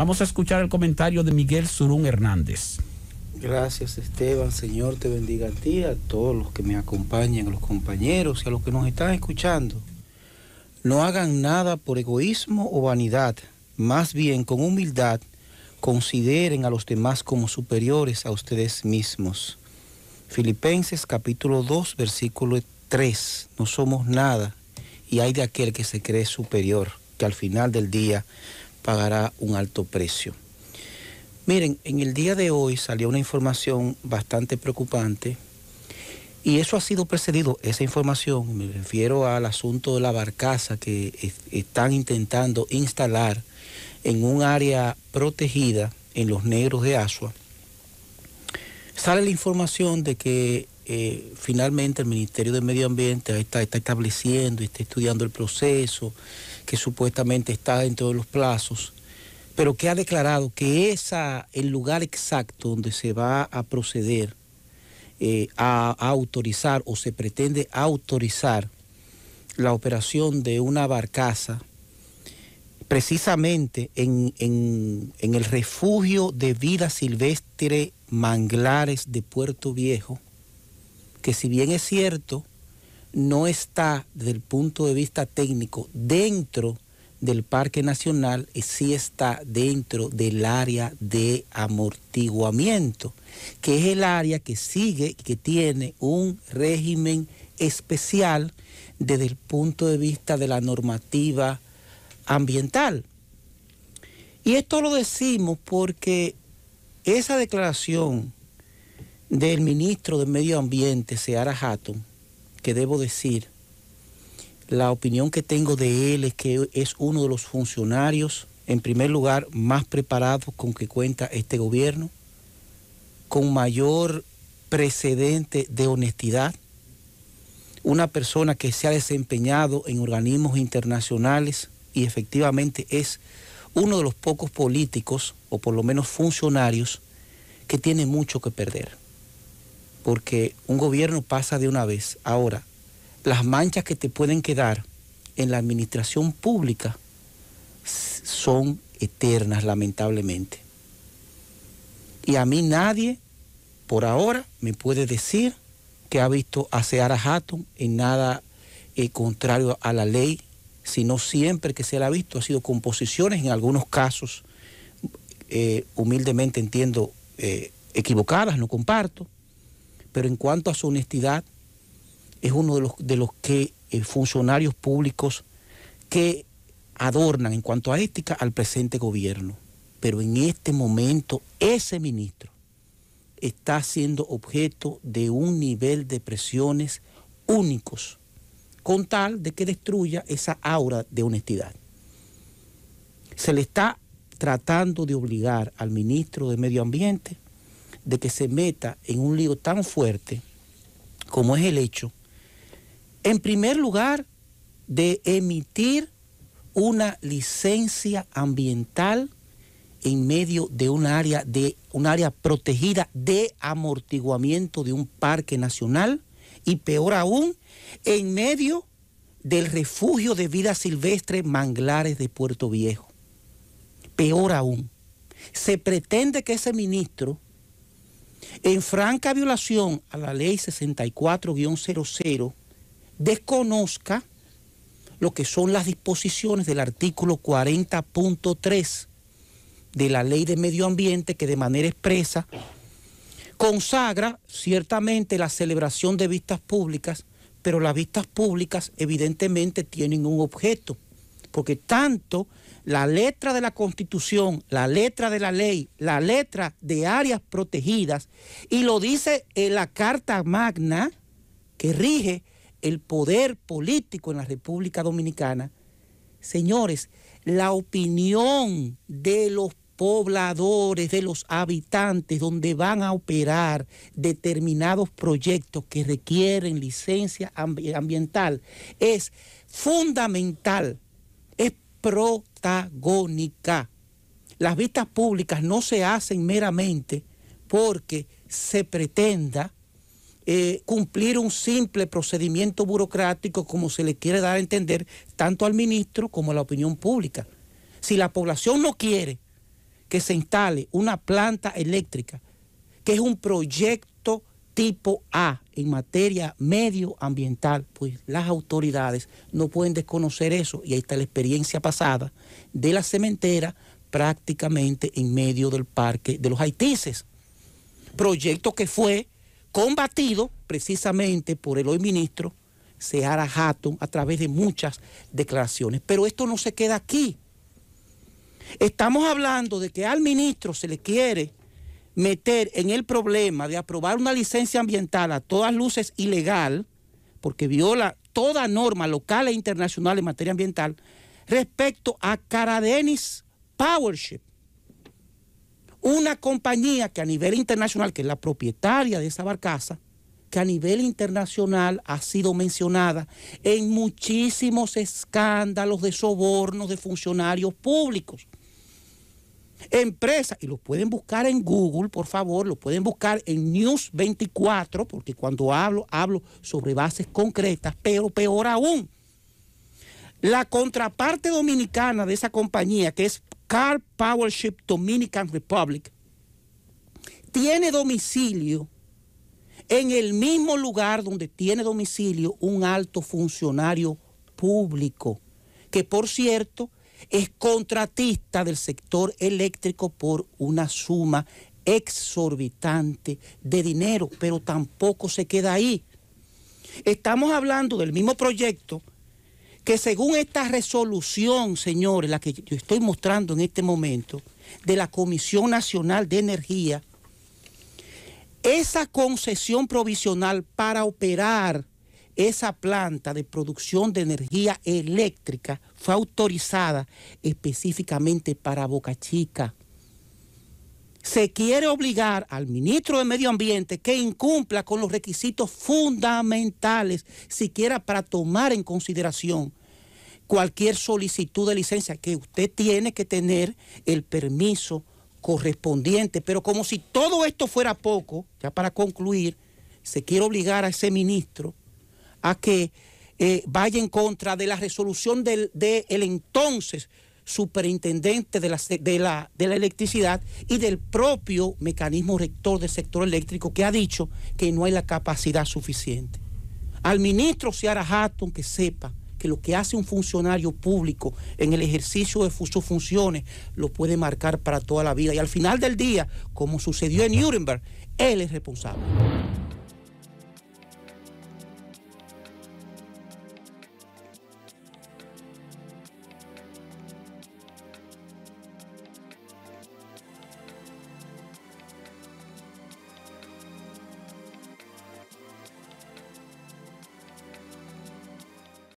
Vamos a escuchar el comentario de Miguel Surún Hernández. Gracias Esteban, Señor te bendiga a ti, a todos los que me acompañan, a los compañeros y a los que nos están escuchando. No hagan nada por egoísmo o vanidad, más bien con humildad consideren a los demás como superiores a ustedes mismos. Filipenses capítulo 2 versículo 3, no somos nada y hay de aquel que se cree superior, que al final del día pagará un alto precio. Miren, en el día de hoy salió una información bastante preocupante y eso ha sido precedido, esa información, me refiero al asunto de la barcaza que están intentando instalar en un área protegida en los negros de Asua. Sale la información de que eh, finalmente el Ministerio de Medio Ambiente está, está estableciendo, está estudiando el proceso, que supuestamente está dentro de los plazos, pero que ha declarado que es el lugar exacto donde se va a proceder eh, a, autorizar o se pretende autorizar la operación de una barcaza precisamente en, en, el refugio de vida silvestre Manglares de Puerto Viejo, que si bien es cierto, no está desde el punto de vista técnico dentro del Parque Nacional, eh, sí está dentro del área de amortiguamiento, que es el área que sigue y que tiene un régimen especial desde el punto de vista de la normativa ambiental. Y esto lo decimos porque esa declaración del ministro de Medio Ambiente, Seara Hatton, que debo decir, la opinión que tengo de él es que es uno de los funcionarios, en primer lugar, más preparados con que cuenta este gobierno, con mayor precedente de honestidad, una persona que se ha desempeñado en organismos internacionales y efectivamente es uno de los pocos políticos, o por lo menos funcionarios, que tiene mucho que perder porque un gobierno pasa de una vez. Ahora, las manchas que te pueden quedar en la administración pública son eternas, lamentablemente. Y a mí nadie, por ahora, me puede decir que ha visto a Seara Hatton en nada eh, contrario a la ley, sino siempre que se la ha visto ha sido composiciones, en algunos casos, eh, humildemente entiendo, eh, equivocadas, no comparto, pero en cuanto a su honestidad, es uno de los, de los que, eh, funcionarios públicos que adornan en cuanto a ética al presente gobierno. Pero en este momento ese ministro está siendo objeto de un nivel de presiones únicos, con tal de que destruya esa aura de honestidad. Se le está tratando de obligar al ministro de Medio Ambiente de que se meta en un lío tan fuerte como es el hecho, en primer lugar, de emitir una licencia ambiental en medio de un área, de, área protegida de amortiguamiento de un parque nacional y peor aún, en medio del refugio de vida silvestre Manglares de Puerto Viejo. Peor aún, se pretende que ese ministro en franca violación a la ley 64-00, desconozca lo que son las disposiciones del artículo 40.3 de la ley de medio ambiente que de manera expresa consagra ciertamente la celebración de vistas públicas, pero las vistas públicas evidentemente tienen un objeto porque tanto la letra de la Constitución, la letra de la ley, la letra de áreas protegidas, y lo dice en la Carta Magna que rige el poder político en la República Dominicana, señores, la opinión de los pobladores, de los habitantes, donde van a operar determinados proyectos que requieren licencia ambiental, es fundamental protagónica. Las vistas públicas no se hacen meramente porque se pretenda eh, cumplir un simple procedimiento burocrático como se le quiere dar a entender tanto al ministro como a la opinión pública. Si la población no quiere que se instale una planta eléctrica, que es un proyecto tipo A en materia medioambiental, pues las autoridades no pueden desconocer eso. Y ahí está la experiencia pasada de la cementera prácticamente en medio del parque de los Haitices, Proyecto que fue combatido precisamente por el hoy ministro Seara Hatton a través de muchas declaraciones. Pero esto no se queda aquí. Estamos hablando de que al ministro se le quiere meter en el problema de aprobar una licencia ambiental a todas luces ilegal, porque viola toda norma local e internacional en materia ambiental, respecto a Caradenis Powership, una compañía que a nivel internacional, que es la propietaria de esa barcaza, que a nivel internacional ha sido mencionada en muchísimos escándalos de sobornos de funcionarios públicos empresas, y lo pueden buscar en Google, por favor, lo pueden buscar en News 24, porque cuando hablo, hablo sobre bases concretas, pero peor aún, la contraparte dominicana de esa compañía, que es Car Powership Dominican Republic, tiene domicilio en el mismo lugar donde tiene domicilio un alto funcionario público, que por cierto, es contratista del sector eléctrico por una suma exorbitante de dinero, pero tampoco se queda ahí. Estamos hablando del mismo proyecto que según esta resolución, señores, la que yo estoy mostrando en este momento, de la Comisión Nacional de Energía, esa concesión provisional para operar esa planta de producción de energía eléctrica fue autorizada específicamente para Boca Chica. Se quiere obligar al ministro de Medio Ambiente que incumpla con los requisitos fundamentales, siquiera para tomar en consideración cualquier solicitud de licencia, que usted tiene que tener el permiso correspondiente. Pero como si todo esto fuera poco, ya para concluir, se quiere obligar a ese ministro a que eh, vaya en contra de la resolución del entonces superintendente de la, de, la, de la electricidad y del propio mecanismo rector del sector eléctrico que ha dicho que no hay la capacidad suficiente. Al ministro Ciara Hatton que sepa que lo que hace un funcionario público en el ejercicio de sus funciones lo puede marcar para toda la vida. Y al final del día, como sucedió en Nuremberg, él es responsable.